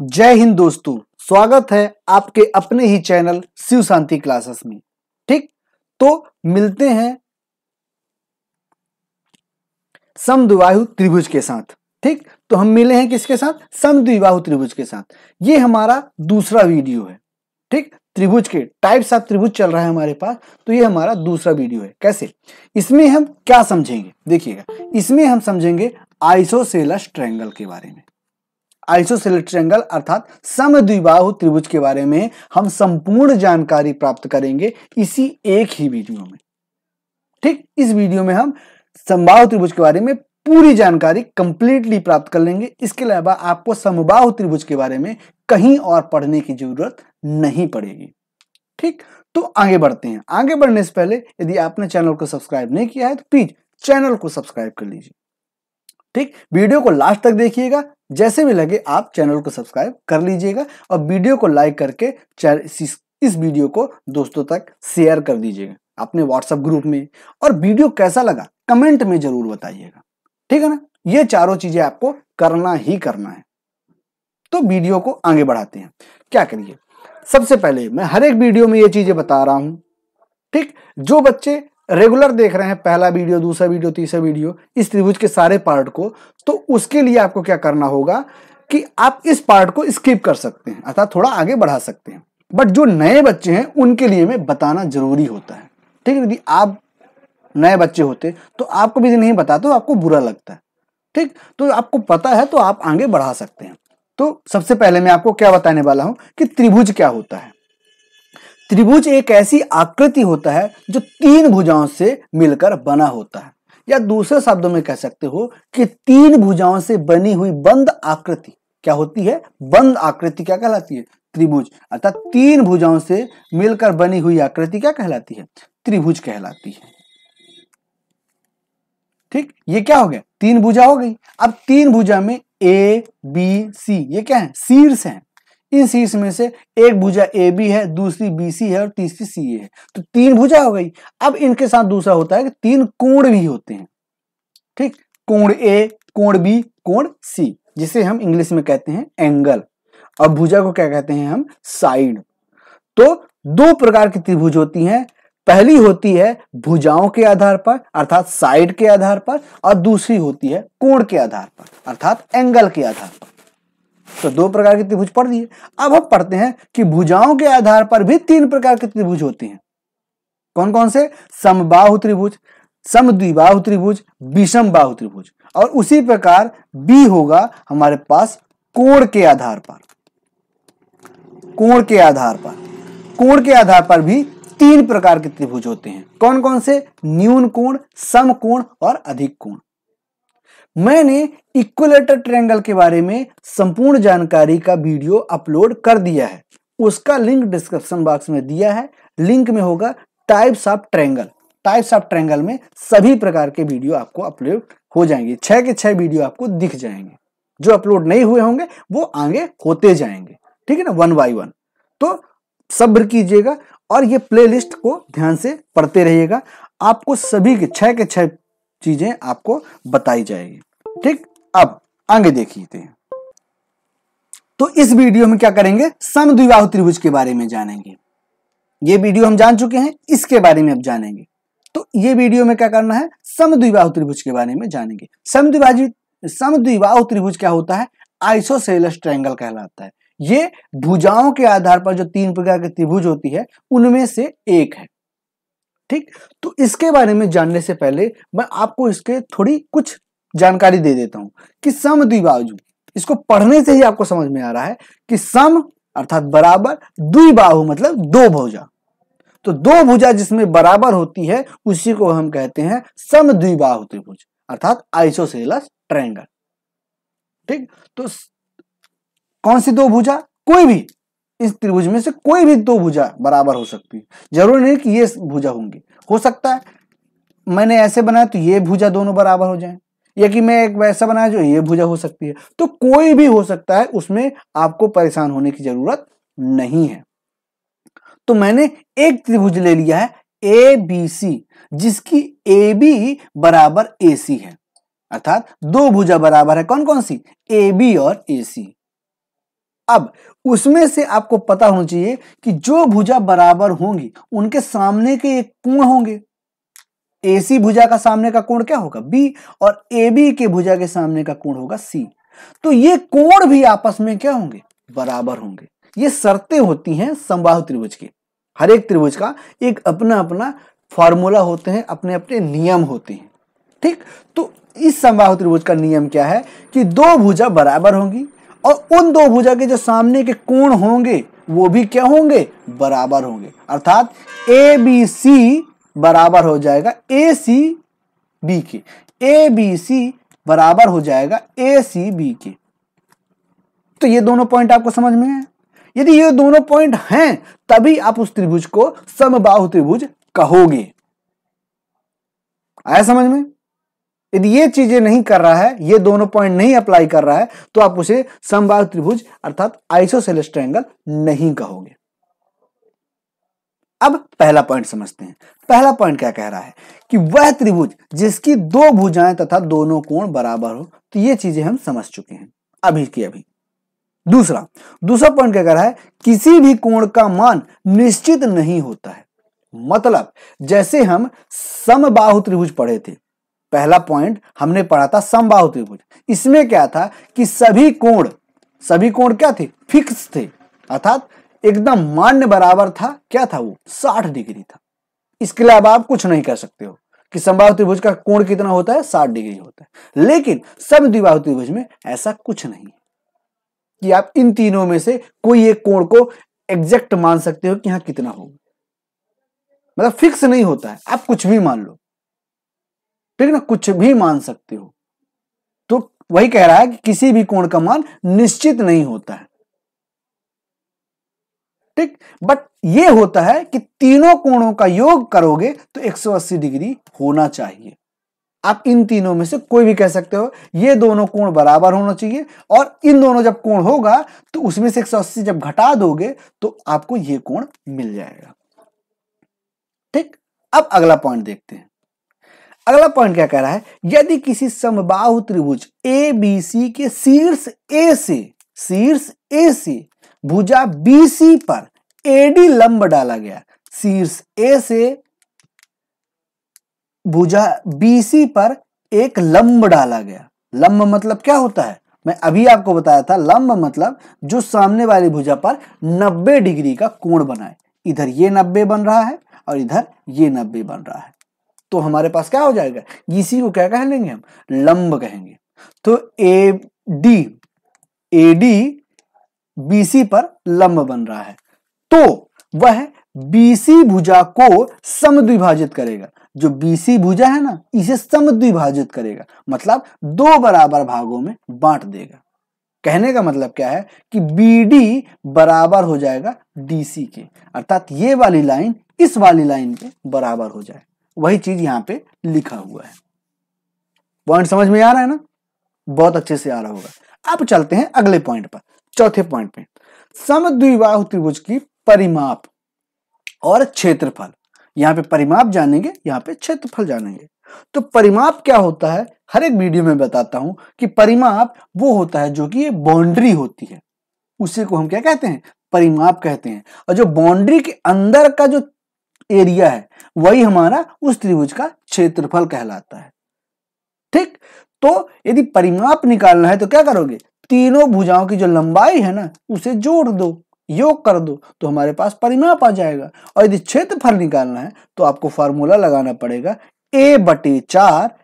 जय हिंद दोस्तों स्वागत है आपके अपने ही चैनल शिव शांति क्लासेस में ठीक तो मिलते हैं समद्विबाहु त्रिभुज के साथ ठीक तो हम मिले हैं किसके साथ समद्विवाहु त्रिभुज के साथ ये हमारा दूसरा वीडियो है ठीक त्रिभुज के टाइप साफ त्रिभुज चल रहा है हमारे पास तो ये हमारा दूसरा वीडियो है कैसे इसमें हम क्या समझेंगे देखिएगा इसमें हम समझेंगे आइसोसेलस ट्रायंगल के बारे में आइसोसेलेट एंगल अर्थात समद्विबाहु त्रिभुज के बारे में हम संपूर्ण जानकारी प्राप्त करेंगे इसी एक ही वीडियो में ठीक इस वीडियो में हम समबाहु त्रिभुज के बारे में पूरी जानकारी कंप्लीटली प्राप्त कर लेंगे इसके अलावा आपको समबाहु त्रिभुज के बारे में कहीं और पढ़ने की जरूरत नहीं पड़ेगी ठीक तो आगे बढ़ते हैं आगे बढ़ने से पहले यदि आपने चैनल को सब्सक्राइब नहीं किया है तो प्लीज चैनल को सब्सक्राइब कर लीजिए ठीक वीडियो को लास्ट तक देखिएगा जैसे भी लगे आप चैनल को सब्सक्राइब कर लीजिएगा और वीडियो को लाइक करके इस वीडियो को दोस्तों तक शेयर कर दीजिएगा अपने व्हाट्सएप ग्रुप में और वीडियो कैसा लगा कमेंट में जरूर बताइएगा ठीक है ना ये चारों चीजें आपको करना ही करना है तो वीडियो को आगे बढ़ाते हैं क्या करिए सबसे पहले मैं हर एक वीडियो में ये चीजें बता रहा हूं ठीक जो बच्चे रेगुलर देख रहे हैं पहला वीडियो दूसरा वीडियो तीसरा वीडियो इस त्रिभुज के सारे पार्ट को तो उसके लिए आपको क्या करना होगा कि आप इस पार्ट को स्किप कर सकते हैं अर्थात थोड़ा आगे बढ़ा सकते हैं बट जो नए बच्चे हैं उनके लिए में बताना जरूरी होता है ठीक है यदि आप नए बच्चे होते तो आपको भी नहीं बताते तो आपको बुरा लगता है ठीक तो आपको पता है तो आप आगे बढ़ा सकते हैं तो सबसे पहले मैं आपको क्या बताने वाला हूं कि त्रिभुज क्या होता है त्रिभुज एक ऐसी आकृति होता है जो तीन भुजाओं से मिलकर बना होता है या दूसरे शब्दों में कह सकते हो कि तीन भुजाओं से बनी हुई बंद आकृति क्या होती है बंद आकृति क्या कहलाती है त्रिभुज अर्थात तीन भुजाओं से मिलकर बनी हुई आकृति क्या कहलाती है त्रिभुज कहलाती है ठीक ये क्या हो गया तीन भुजा हो गई अब तीन भुजा में ए बी सी ये क्या है शीर्ष है इन शीर्ष में से एक भुजा ए बी है दूसरी बी सी है और तीसरी सी ए है तो तीन भुजा हो गई अब इनके साथ दूसरा होता है कि तीन कोण भी होते हैं ठीक कोण ए कोण बी कोण सी जिसे हम इंग्लिश में कहते हैं एंगल और भुजा को क्या कहते हैं हम साइड तो दो प्रकार की त्रिभुज होती हैं पहली होती है भुजाओं के आधार पर अर्थात साइड के आधार पर और दूसरी होती है कोण के आधार पर अर्थात एंगल के आधार पर तो दो प्रकार के त्रिभुज पढ़ दिए अब हम पढ़ते हैं कि भुजाओं के आधार पर भी तीन प्रकार के त्रिभुज होते हैं कौन कौन से समबाहु त्रिभुज द्विबाहु त्रिभुज विषम बाहु त्रिभुज और उसी प्रकार बी होगा हमारे पास कोण के आधार पर कोण के आधार पर कोण के आधार पर भी तीन प्रकार के त्रिभुज होते हैं कौन कौन से न्यून कोण सम कोण और अधिक कोण मैंने इक्वलेटर ट्रेंगल के बारे में संपूर्ण जानकारी का वीडियो अपलोड कर दिया है उसका लिंक डिस्क्रिप्शन बॉक्स में दिया है लिंक में होगा types of triangle types of triangle में सभी प्रकार के वीडियो आपको अपलोड हो जाएंगे छह के छह वीडियो आपको दिख जाएंगे जो अपलोड नहीं हुए होंगे वो आगे होते जाएंगे ठीक है ना वन बाई वन तो सब्र कीजिएगा और ये प्लेलिस्ट को ध्यान से पढ़ते रहिएगा आपको सभी के छह के छह चीजें आपको बताई जाएगी ठीक अब आगे देखिए तो इस वीडियो में क्या करेंगे समद्विबाहु त्रिभुज के बारे में जानेंगे ये वीडियो हम जान चुके हैं इसके बारे में अब जानेंगे तो ये वीडियो में क्या करना है समद्विबाहु त्रिभुज के बारे में जानेंगे समद्विभाजी समद्विबाहु त्रिभुज क्या होता है आइसोसेलस ट्रायंगल कहलाता है ये भुजाओं के आधार पर जो तीन प्रकार के त्रिभुज होती है उनमें से एक है ठीक तो इसके बारे में जानने से पहले मैं आपको इसके थोड़ी कुछ जानकारी दे देता हूं कि सम द्विबाजु इसको पढ़ने से ही आपको समझ में आ रहा है कि सम अर्थात बराबर द्विबाहु मतलब दो भुजा तो दो भुजा जिसमें बराबर होती है उसी को हम कहते हैं सम द्विबाहु त्रिभुज अर्थात आइसोसेलस ट्रायंगल ठीक तो कौन सी दो भुजा कोई भी इस त्रिभुज में से कोई भी दो भुजा बराबर हो सकती है जरूरी नहीं कि ये भुजा होंगी हो सकता है मैंने ऐसे बनाया तो ये भुजा दोनों बराबर हो जाए या कि मैं एक वैसा बनाया जो ये भुजा हो सकती है तो कोई भी हो सकता है उसमें आपको परेशान होने की जरूरत नहीं है तो मैंने एक त्रिभुज ले लिया है ए बी सी जिसकी ए बी बराबर ए सी है अर्थात दो भुजा बराबर है कौन कौन सी ए बी और ए सी अब उसमें से आपको पता होना चाहिए कि जो भुजा बराबर होंगी उनके सामने के एक कोण होंगे एसी भुजा का सामने का कोण क्या होगा बी और ए बी के भुजा के सामने का कोण होगा सी तो ये कोण भी आपस में क्या होंगे बराबर होंगे ये शर्तें होती हैं समबाहु त्रिभुज की हर एक त्रिभुज का एक अपना अपना फॉर्मूला होते हैं अपने अपने नियम होते हैं ठीक तो इस समबाहु त्रिभुज का नियम क्या है कि दो भुजा बराबर होंगी और उन दो भुजा के जो सामने के कोण होंगे वो भी क्या होंगे बराबर होंगे अर्थात ए बी सी बराबर हो जाएगा ए सी बी के ए बी सी बराबर हो जाएगा ए सी बी के तो ये दोनों पॉइंट आपको समझ में है यदि ये दोनों पॉइंट हैं तभी आप उस त्रिभुज को समबाहु त्रिभुज कहोगे आया समझ में यदि ये चीजें नहीं कर रहा है ये दोनों पॉइंट नहीं अप्लाई कर रहा है तो आप उसे समबाहु त्रिभुज अर्थात आइसोसेलेस ट्रायंगल नहीं कहोगे अब पहला पॉइंट समझते हैं पहला पॉइंट क्या कह रहा है कि वह त्रिभुज जिसकी दो भुजाएं तथा दोनों कोण बराबर हो तो ये चीजें हम समझ चुके हैं अभी की अभी दूसरा दूसरा पॉइंट क्या कह रहा है किसी भी कोण का मान निश्चित नहीं होता है मतलब जैसे हम समबाहु त्रिभुज पढ़े थे पहला पॉइंट हमने पढ़ा था संभाव त्रिभुज इसमें क्या था कि सभी कोण सभी कोण क्या थे फिक्स थे अर्थात एकदम मान्य बराबर था क्या था वो साठ डिग्री था इसके अलावा आप कुछ नहीं कर सकते हो कि संभाव त्रिभुज का कोण कितना होता है साठ डिग्री होता है लेकिन सब द्विबाहु त्रिभुज में ऐसा कुछ नहीं कि आप इन तीनों में से कोई एक कोण को एग्जैक्ट मान सकते हो कि यहां कितना होगा मतलब फिक्स नहीं होता है आप कुछ भी मान लो ठीक है ना कुछ भी मान सकते हो तो वही कह रहा है कि किसी भी कोण का मान निश्चित नहीं होता है ठीक बट ये होता है कि तीनों कोणों का योग करोगे तो 180 डिग्री होना चाहिए आप इन तीनों में से कोई भी कह सकते हो ये दोनों कोण बराबर होना चाहिए और इन दोनों जब कोण होगा तो उसमें से 180 जब घटा दोगे तो आपको ये कोण मिल जाएगा ठीक अब अगला पॉइंट देखते हैं अगला पॉइंट क्या कह रहा है यदि किसी समबाहु त्रिभुज ए बी सी के शीर्ष ए से शीर्ष ए से भुजा बी सी पर एडी लंब डाला गया शीर्ष ए से भुजा बीसी पर एक लंब डाला गया लंब मतलब क्या होता है मैं अभी आपको बताया था लंब मतलब जो सामने वाली भुजा पर 90 डिग्री का कोण बनाए इधर ये 90 बन रहा है और इधर ये 90 बन रहा है तो हमारे पास क्या हो जाएगा इसी e को क्या कह लेंगे हम लंब कहेंगे तो A D A D BC पर लंब बन रहा है तो वह बीसी भुजा को समद्विभाजित करेगा जो बीसी भुजा है ना इसे समद्विभाजित करेगा मतलब दो बराबर भागों में बांट देगा कहने का मतलब क्या है कि BD बराबर हो जाएगा DC के अर्थात ये वाली लाइन इस वाली लाइन के बराबर हो जाए वही चीज यहां पे लिखा हुआ है पॉइंट समझ में आ रहा है ना बहुत अच्छे से आ रहा होगा अब चलते हैं अगले पॉइंट पर चौथे पॉइंट पे समद्विबाहु त्रिभुज की परिमाप और क्षेत्रफल यहां पे परिमाप जानेंगे यहां पे क्षेत्रफल जानेंगे तो परिमाप क्या होता है हर एक वीडियो में बताता हूं कि परिमाप वो होता है जो कि ये बाउंड्री होती है उसी को हम क्या कहते हैं परिमाप कहते हैं और जो बाउंड्री के अंदर का जो एरिया है वही हमारा उस त्रिभुज का क्षेत्रफल कहलाता है ठीक तो यदि परिमाप निकालना है तो क्या करोगे तीनों भुजाओं की जो लंबाई है ना उसे जोड़ दो योग कर दो तो हमारे पास परिमाप आ जाएगा और यदि क्षेत्रफल निकालना है तो आपको फॉर्मूला लगाना पड़ेगा ए बटे चार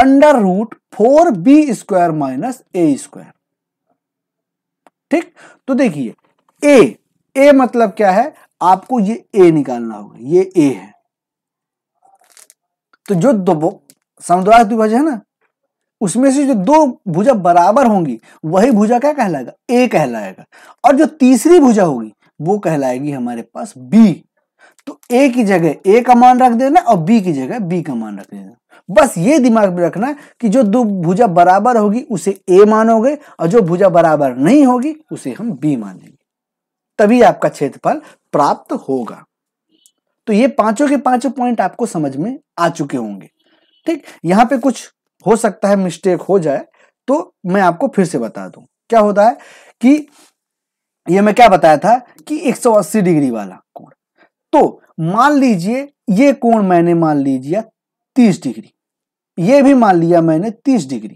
under root four B square minus A square ठीक तो देखिए ए ए मतलब क्या है आपको ये ए निकालना होगा ये ए है तो जो दो समद्वास द्विभुज है ना उसमें से जो दो भुजा बराबर होंगी वही भुजा क्या कहलाएगा ए कहलाएगा और जो तीसरी भुजा होगी वो कहलाएगी हमारे पास बी तो ए की जगह ए का मान रख देना और बी की जगह बी का मान रख देना बस ये दिमाग में रखना कि जो दो भुजा बराबर होगी उसे ए मानोगे और जो भुजा बराबर नहीं होगी उसे हम बी मानेंगे तभी आपका क्षेत्रफल प्राप्त होगा तो ये पांचों के पांचों पॉइंट आपको समझ में आ चुके होंगे ठीक यहां पे कुछ हो सकता है मिस्टेक हो जाए तो मैं आपको फिर से बता दूं क्या होता है कि ये मैं क्या बताया था कि 180 डिग्री वाला कोण तो मान लीजिए ये कोण मैंने मान लीजिए 30 डिग्री ये भी मान लिया मैंने 30 डिग्री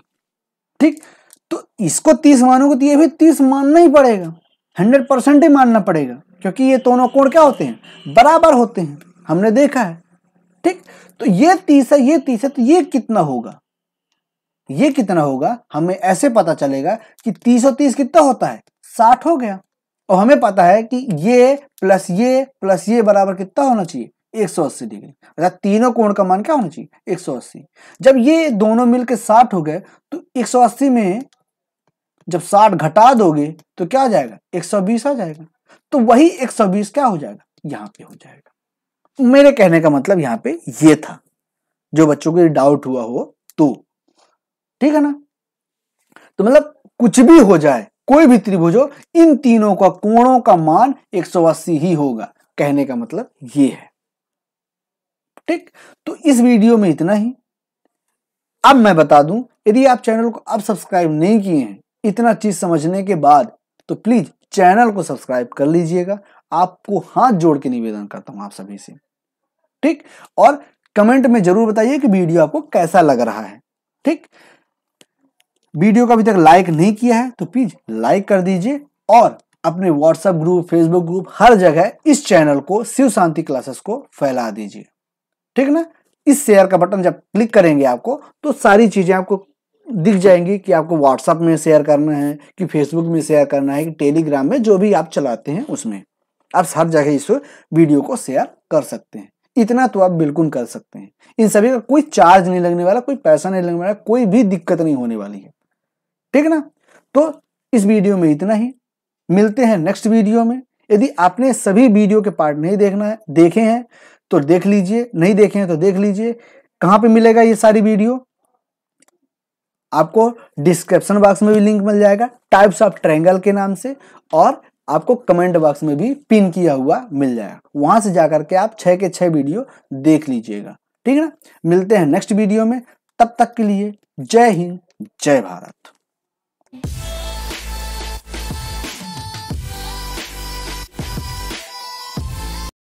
ठीक तो इसको 30 मानोगे तो ये भी 30 मानना ही पड़ेगा हंड्रेड परसेंट ही मानना पड़ेगा क्योंकि ये दोनों कोण क्या होते हैं बराबर होते हैं हमने देखा है ठीक तो ये तीसरा ये तीसरा तो ये कितना होगा ये कितना होगा हमें ऐसे पता चलेगा कि तीस और तीस कितना होता है साठ हो गया और हमें पता है कि ये प्लस ये प्लस ये बराबर कितना होना चाहिए एक सौ अस्सी डिग्री अर्थात तीनों कोण का मान क्या होना चाहिए एक सौ अस्सी जब ये दोनों मिलकर साठ हो गए तो एक सौ अस्सी में जब साठ घटा दोगे तो क्या आ जाएगा एक सौ बीस आ जाएगा तो वही एक सौ बीस क्या हो जाएगा यहाँ पे हो जाएगा मेरे कहने का मतलब यहाँ पे ये था जो बच्चों को डाउट हुआ हो तो ठीक है ना तो मतलब कुछ भी हो जाए कोई भी त्रिभुज हो इन तीनों का कोणों का मान अस्सी ही होगा कहने का मतलब ये है ठीक तो इस वीडियो में इतना ही अब मैं बता दूं यदि आप चैनल को अब सब्सक्राइब नहीं किए हैं इतना चीज समझने के बाद तो प्लीज चैनल को सब्सक्राइब कर लीजिएगा आपको हाथ जोड़ के निवेदन करता हूं आप सभी से ठीक और कमेंट में जरूर बताइए कि वीडियो आपको कैसा लग रहा है ठीक वीडियो को अभी तक लाइक नहीं किया है तो प्लीज लाइक कर दीजिए और अपने व्हाट्सएप ग्रुप फेसबुक ग्रुप हर जगह इस चैनल को शिव शांति क्लासेस को फैला दीजिए ठीक ना इस शेयर का बटन जब क्लिक करेंगे आपको तो सारी चीजें आपको दिख जाएंगे कि आपको व्हाट्सअप में शेयर करना है कि फेसबुक में शेयर करना है कि टेलीग्राम में जो भी आप चलाते हैं उसमें आप हर जगह इस वीडियो को शेयर कर सकते हैं इतना तो आप बिल्कुल कर सकते हैं इन सभी का कोई चार्ज नहीं लगने वाला कोई पैसा नहीं लगने वाला कोई भी दिक्कत नहीं होने वाली है ठीक ना तो इस वीडियो में इतना ही मिलते हैं नेक्स्ट वीडियो में यदि आपने सभी वीडियो के पार्ट नहीं देखना है देखे हैं तो देख लीजिए नहीं देखे हैं तो देख लीजिए कहाँ पे मिलेगा ये सारी वीडियो आपको डिस्क्रिप्शन बॉक्स में भी लिंक मिल जाएगा टाइप्स ऑफ ट्रायंगल के नाम से और आपको कमेंट बॉक्स में भी पिन किया हुआ मिल जाएगा वहां से जाकर के आप छह के छह वीडियो देख लीजिएगा ठीक है ना मिलते हैं नेक्स्ट वीडियो में तब तक के लिए जय हिंद जय भारत